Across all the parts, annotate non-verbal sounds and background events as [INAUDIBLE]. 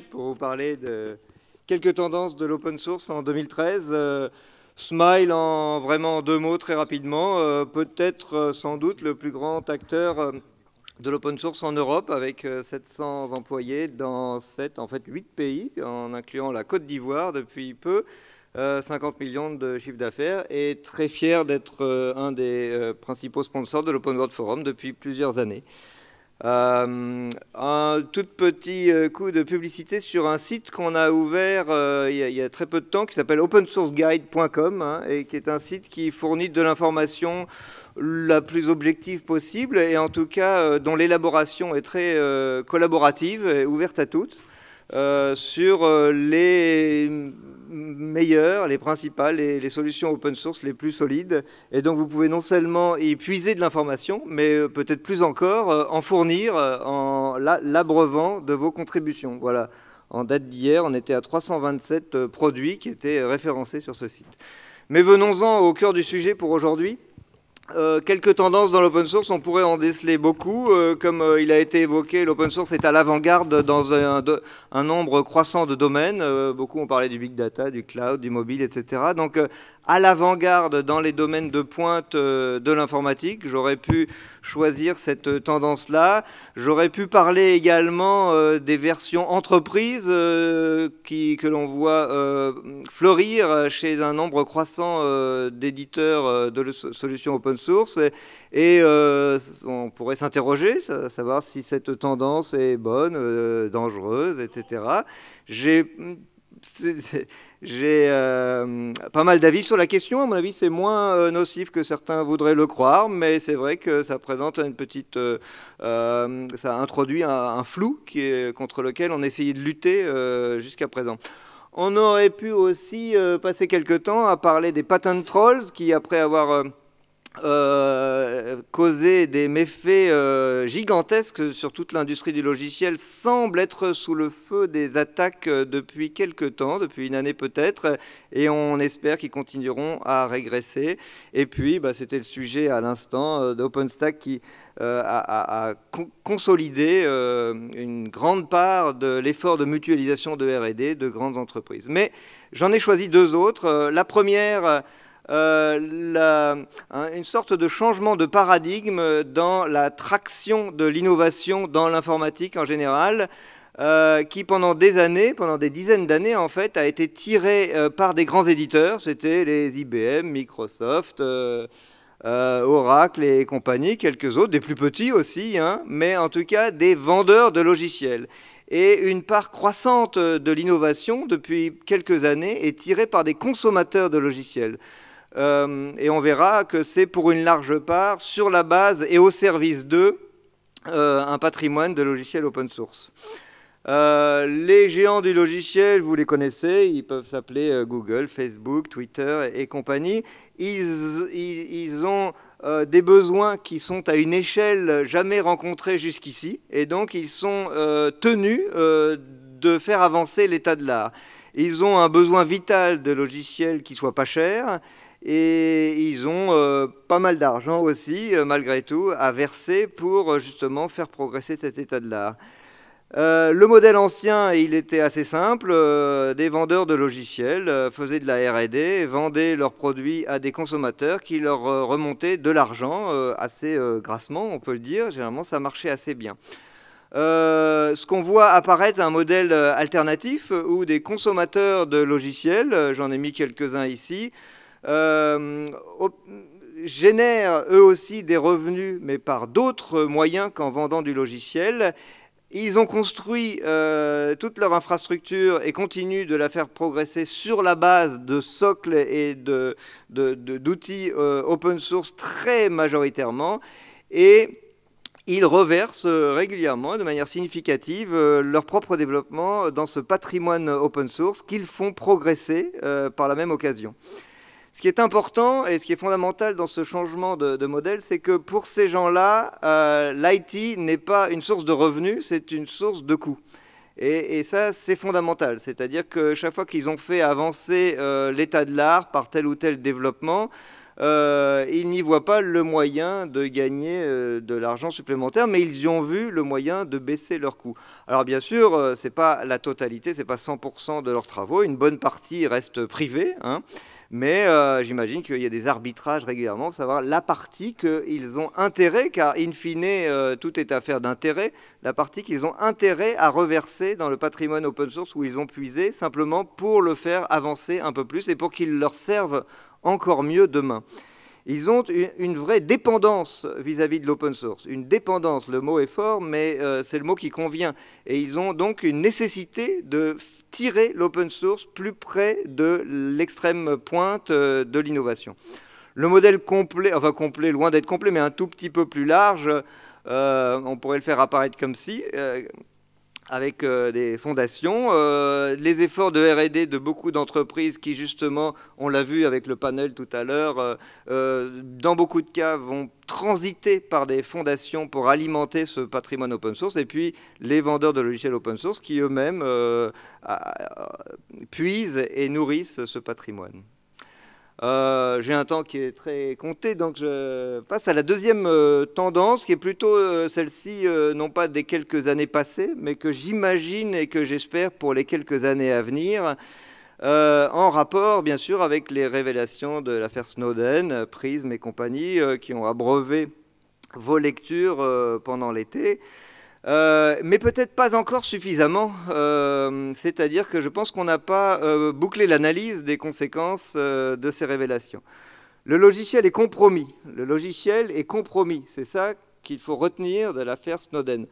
pour vous parler de quelques tendances de l'open source en 2013. Euh, Smile, en vraiment deux mots très rapidement, euh, peut-être euh, sans doute le plus grand acteur de l'open source en Europe avec 700 employés dans 7, en fait 8 pays, en incluant la Côte d'Ivoire depuis peu. 50 millions de chiffre d'affaires et très fier d'être un des principaux sponsors de l'Open World Forum depuis plusieurs années. Euh, un tout petit euh, coup de publicité sur un site qu'on a ouvert euh, il, y a, très peu de temps qui s'appelle opensourceguide.com hein, et qui est un site qui fournit de l'information la plus objective possible et en tout cas dont l'élaboration est très collaborative et ouverte à toutes sur les meilleures, les principales, les, les, solutions open source les plus solides. Et donc vous pouvez non seulement y puiser de l'information, mais euh, peut-être plus encore euh, en fournir euh, en l'abreuvant de vos contributions. Voilà. En date d'hier, on était à 327 produits qui étaient référencés sur ce site. Mais venons-en au cœur du sujet pour aujourd'hui. Euh, quelques tendances dans l'open source, on pourrait en déceler beaucoup. Euh, comme euh, il a été évoqué, l'open source est à l'avant-garde dans un, un, nombre croissant de domaines. beaucoup ont parlé du big data, du cloud, du mobile, etc. Donc à l'avant-garde dans les domaines de pointe euh, de l'informatique. J'aurais pu choisir cette tendance-là. J'aurais pu parler également euh, des versions entreprises euh, qui, que l'on voit fleurir chez un nombre croissant d'éditeurs de solutions open source. Et, et on pourrait s'interroger, savoir si cette tendance est bonne, dangereuse, etc. J'ai hmm, j'ai euh, pas mal d'avis sur la question. À mon avis, c'est moins euh, nocif que certains voudraient le croire, mais c'est vrai que ça présente une petite, euh, ça introduit un, flou qui est, contre lequel on essayait de lutter jusqu'à présent. On aurait pu aussi passer quelques temps à parler des patent trolls qui, après avoir causé des méfaits euh, gigantesques sur toute l'industrie du logiciel semble être sous le feu des attaques euh, depuis quelque temps, depuis une année peut-être, et on espère qu'ils continueront à régresser. Et puis, bah, c'était le sujet à l'instant euh, d'OpenStack qui a, consolidé une grande part de l'effort de mutualisation de RD de grandes entreprises. Mais j'en ai choisi deux autres. La première... Euh, hein, une sorte de changement de paradigme dans la traction de l'innovation dans l'informatique en général. Euh, qui pendant des années, pendant des dizaines d'années en fait, a été tiré euh, par des grands éditeurs, c'était les IBM, Microsoft, Oracle et compagnie, quelques autres, des plus petits aussi, hein, mais en tout cas des vendeurs de logiciels. Et une part croissante de l'innovation depuis quelques années est tirée par des consommateurs de logiciels. Euh, et on verra que c'est pour une large part sur la base et au service d'eux euh, un patrimoine de logiciels open source. Euh, les géants du logiciel, vous les connaissez, ils peuvent s'appeler Google, Facebook, Twitter et, compagnie. Ils, ont des besoins qui sont à une échelle jamais rencontrée jusqu'ici, et donc ils sont tenus de faire avancer l'état de l'art. Ils ont un besoin vital de logiciels qui soient pas chers et ils ont euh, pas mal d'argent aussi, euh, malgré tout, à verser pour euh, justement faire progresser cet état de l'art. le modèle ancien, il était assez simple. des vendeurs de logiciels faisaient de la RD, vendaient leurs produits à des consommateurs qui leur remontaient de l'argent assez grassement, on peut le dire. Généralement, ça marchait assez bien. ce qu'on voit apparaître, c'est un modèle alternatif où des consommateurs de logiciels, j'en ai mis quelques-uns ici, euh, génèrent eux aussi des revenus, mais par d'autres moyens qu'en vendant du logiciel. Ils ont construit euh, toute leur infrastructure et continuent de la faire progresser sur la base de socles et d'outils de, de, euh, open source très majoritairement. Et ils reversent régulièrement, de manière significative, leur propre développement dans ce patrimoine open source qu'ils font progresser par la même occasion. Ce qui est important et ce qui est fondamental dans ce changement de, modèle, c'est que pour ces gens-là, euh, l'IT n'est pas une source de revenus, c'est une source de coûts. Et, ça, c'est fondamental. C'est-à-dire que chaque fois qu'ils ont fait avancer euh, l'état de l'art par tel ou tel développement, euh, ils n'y voient pas le moyen de gagner de l'argent supplémentaire, mais ils y ont vu le moyen de baisser leurs coûts. Alors bien sûr, c'est ce n'est pas la totalité, ce n'est pas 100% de leurs travaux, une bonne partie reste privée. Hein. Mais euh, j'imagine qu'il y a des arbitrages régulièrement savoir la partie qu'ils ont intérêt, car in fine, euh, tout est affaire d'intérêt, la partie qu'ils ont intérêt à reverser dans le patrimoine open source où ils ont puisé, simplement pour le faire avancer un peu plus et pour qu'il leur serve encore mieux demain. Ils ont une vraie dépendance vis-à-vis de l'open source. Une dépendance, le mot est fort, mais euh, c'est le mot qui convient. Et ils ont donc une nécessité de tirer l'open source plus près de l'extrême pointe euh, de l'innovation. Le modèle complet, enfin complet, loin d'être complet, mais un tout petit peu plus large, euh, on pourrait le faire apparaître comme si avec euh, des fondations, euh, les efforts de RD de beaucoup d'entreprises qui justement, on l'a vu avec le panel tout à l'heure, euh, dans beaucoup de cas vont transiter par des fondations pour alimenter ce patrimoine open source, et puis les vendeurs de logiciels open source qui eux-mêmes puisent et nourrissent ce patrimoine. Euh, j'ai un temps qui est très compté, donc je passe à la deuxième euh, tendance, qui est plutôt euh, celle-ci, non pas des quelques années passées, mais que j'imagine et que j'espère pour les quelques années à venir, en rapport bien sûr avec les révélations de l'affaire Snowden, Prism et compagnie, qui ont abreuvé vos lectures pendant l'été. Euh, mais peut-être pas encore suffisamment. Euh, c'est-à-dire que je pense qu'on n'a pas euh, bouclé l'analyse des conséquences de ces révélations. Le logiciel est compromis. Le logiciel est compromis. C'est ça qu'il faut retenir de l'affaire Snowden.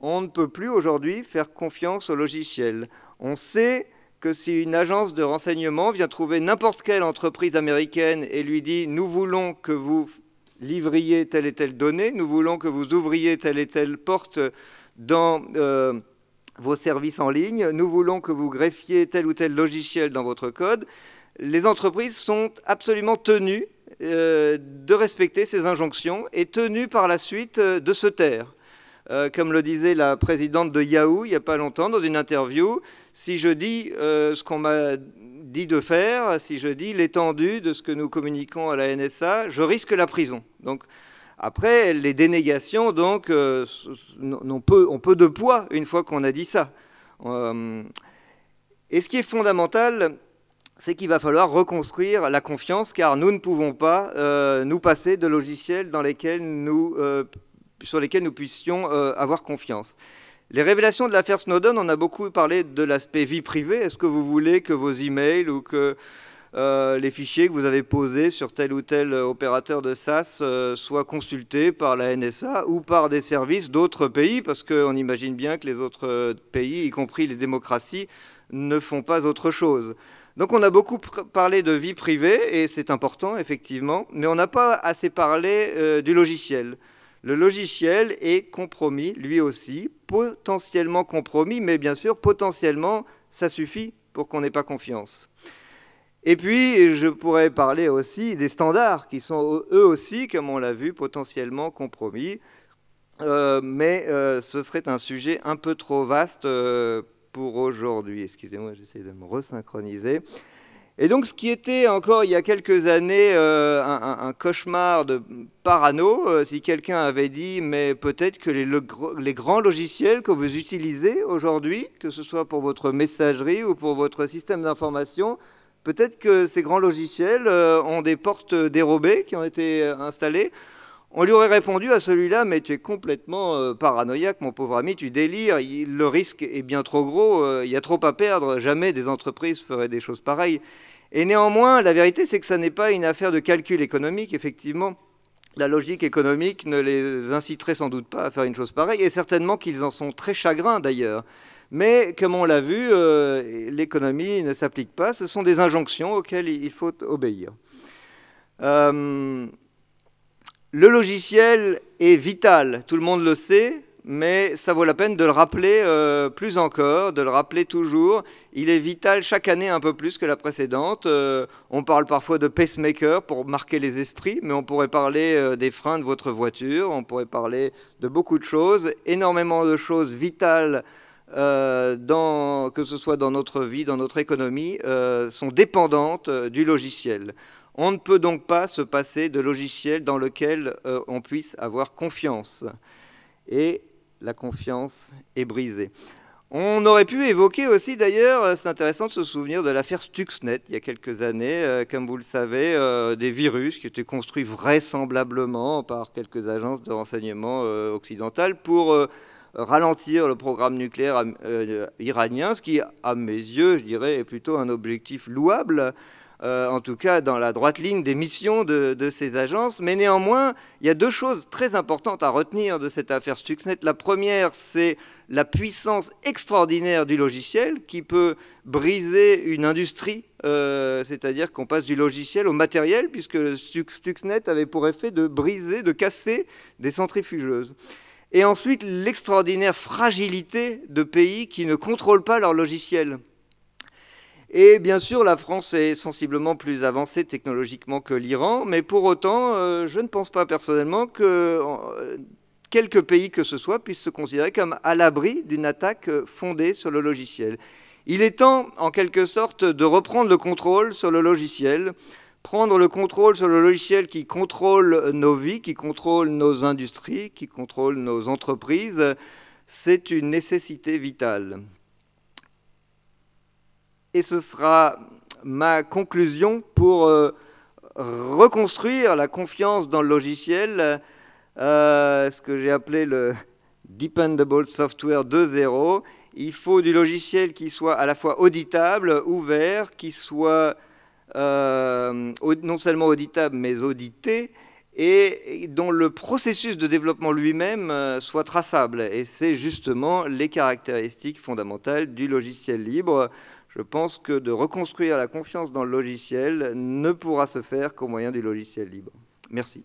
On ne peut plus aujourd'hui faire confiance au logiciel. On sait que si une agence de renseignement vient trouver n'importe quelle entreprise américaine et lui dit nous voulons que vous livriez telle et telle donnée, nous voulons que vous ouvriez telle et telle porte dans euh, vos services en ligne, nous voulons que vous greffiez tel ou tel logiciel dans votre code. Les entreprises sont absolument tenues euh, de respecter ces injonctions et tenues par la suite euh, de se taire. Euh, comme le disait la présidente de Yahoo il n'y a pas longtemps dans une interview, si je dis euh, ce qu'on m'a dit de faire, si je dis l'étendue de ce que nous communiquons à la NSA, je risque la prison. Donc, après, les dénégations, donc, euh, on peut de poids une fois qu'on a dit ça. et ce qui est fondamental, c'est qu'il va falloir reconstruire la confiance, car nous ne pouvons pas nous passer de logiciels dans lesquels nous sur lesquels nous puissions euh, avoir confiance. Les révélations de l'affaire Snowden, on a beaucoup parlé de l'aspect vie privée. Est-ce que vous voulez que vos emails ou que euh, les fichiers que vous avez posés sur tel ou tel opérateur de SAS euh, soient consultés par la NSA ou par des services d'autres pays, parce qu'on imagine bien que les autres pays, y compris les démocraties, ne font pas autre chose. Donc on a beaucoup parlé de vie privée, et c'est important, effectivement, mais on n'a pas assez parlé du logiciel le logiciel est compromis, lui aussi, potentiellement compromis, mais bien sûr, potentiellement, ça suffit pour qu'on n'ait pas confiance. Et puis, je pourrais parler aussi des standards qui sont eux aussi, comme on l'a vu, potentiellement compromis. Euh, mais euh, ce serait un sujet un peu trop vaste euh, pour aujourd'hui. Excusez-moi, j'essaie de me resynchroniser. Et donc ce qui était encore il y a quelques années euh, un, cauchemar de parano, euh, si quelqu'un avait dit mais peut-être que les, grands logiciels que vous utilisez aujourd'hui, que ce soit pour votre messagerie ou pour votre système d'information, peut-être que ces grands logiciels euh, ont des portes dérobées qui ont été installées. On lui aurait répondu à celui-là, mais tu es complètement euh, paranoïaque, mon pauvre ami, tu délires, le risque est bien trop gros, euh, il y a trop à perdre, jamais des entreprises feraient des choses pareilles. Et néanmoins, la vérité, c'est que ça n'est pas une affaire de calcul économique, effectivement. La logique économique ne les inciterait sans doute pas à faire une chose pareille, et certainement qu'ils en sont très chagrins d'ailleurs. Mais comme on l'a vu, euh, l'économie ne s'applique pas, ce sont des injonctions auxquelles il faut obéir. Le logiciel est vital, tout le monde le sait, mais ça vaut la peine de le rappeler euh, plus encore, de le rappeler toujours. Il est vital chaque année un peu plus que la précédente. Euh, on parle parfois de pacemaker pour marquer les esprits, mais on pourrait parler euh, des freins de votre voiture, on pourrait parler de beaucoup de choses, énormément de choses vitales. que ce soit dans notre vie, dans notre économie, sont dépendantes du logiciel. On ne peut donc pas se passer de logiciels dans lequel euh, on puisse avoir confiance. Et la confiance est brisée. On aurait pu évoquer aussi d'ailleurs, euh, c'est intéressant de se souvenir de l'affaire Stuxnet il y a quelques années, euh, comme vous le savez, des virus qui étaient construits vraisemblablement par quelques agences de renseignement occidentales pour ralentir le programme nucléaire iranien, ce qui, à mes yeux, je dirais, est plutôt un objectif louable. Euh, en tout cas dans la droite ligne des missions de, ces agences. Mais néanmoins, il y a deux choses très importantes à retenir de cette affaire Stuxnet. La première, c'est la puissance extraordinaire du logiciel qui peut briser une industrie, euh, c'est-à-dire qu'on passe du logiciel au matériel, puisque Stuxnet avait pour effet de briser, de casser des centrifugeuses. Et ensuite, l'extraordinaire fragilité de pays qui ne contrôlent pas leur logiciel. Et bien sûr, la France est sensiblement plus avancée technologiquement que l'Iran, mais pour autant, euh, je ne pense pas personnellement que euh, quelques pays que ce soit puissent se considérer comme à l'abri d'une attaque euh, fondée sur le logiciel. Il est temps, en quelque sorte, de reprendre le contrôle sur le logiciel, prendre le contrôle sur le logiciel qui contrôle nos vies, qui contrôle nos industries, qui contrôle nos entreprises, c'est une nécessité vitale et ce sera ma conclusion pour euh, reconstruire la confiance dans le logiciel, euh, ce que j'ai appelé le [LAUGHS] Dependable Software 2.0. Il faut du logiciel qui soit à la fois auditable, ouvert, qui soit euh, non seulement auditable mais audité, et dont le processus de développement lui-même soit traçable. Et c'est justement les caractéristiques fondamentales du logiciel libre je pense que de reconstruire la confiance dans le logiciel ne pourra se faire qu'au moyen du logiciel libre. Merci.